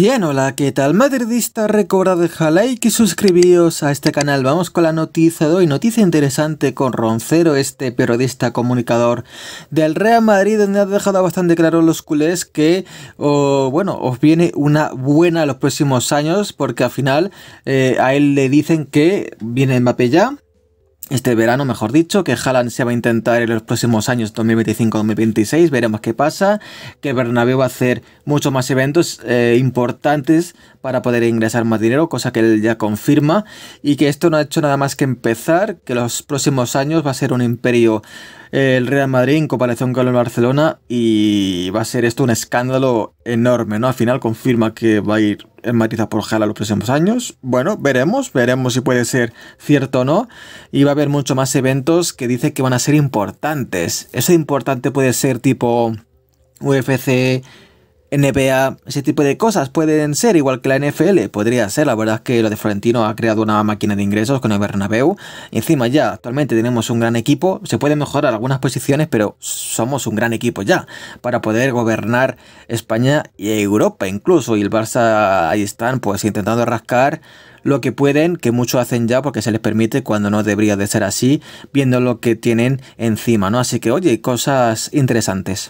Bien, hola, ¿qué tal? Madridista, recordad dejar like y suscribíos a este canal. Vamos con la noticia de hoy. Noticia interesante con Roncero, este periodista comunicador del Real Madrid, donde ha dejado bastante claro los culés que, bueno, os viene una buena los próximos años, porque al final eh, a él le dicen que viene Mbappé ya, este verano, mejor dicho, que Haaland se va a intentar en los próximos años, 2025-2026, veremos qué pasa, que Bernabéu va a hacer muchos más eventos eh, importantes para poder ingresar más dinero, cosa que él ya confirma, y que esto no ha hecho nada más que empezar, que los próximos años va a ser un imperio eh, el Real Madrid en comparación con el Barcelona, y va a ser esto un escándalo enorme, ¿no? Al final confirma que va a ir Matiza por Jala los próximos años. Bueno, veremos, veremos si puede ser cierto o no. Y va a haber mucho más eventos que dice que van a ser importantes. Eso importante puede ser tipo UFC NBA, ese tipo de cosas pueden ser igual que la NFL, podría ser, la verdad es que lo de Florentino ha creado una máquina de ingresos con el Bernabeu. encima ya actualmente tenemos un gran equipo, se pueden mejorar algunas posiciones, pero somos un gran equipo ya, para poder gobernar España y Europa incluso, y el Barça ahí están pues intentando rascar lo que pueden, que muchos hacen ya porque se les permite cuando no debería de ser así, viendo lo que tienen encima, ¿no? Así que oye, cosas interesantes.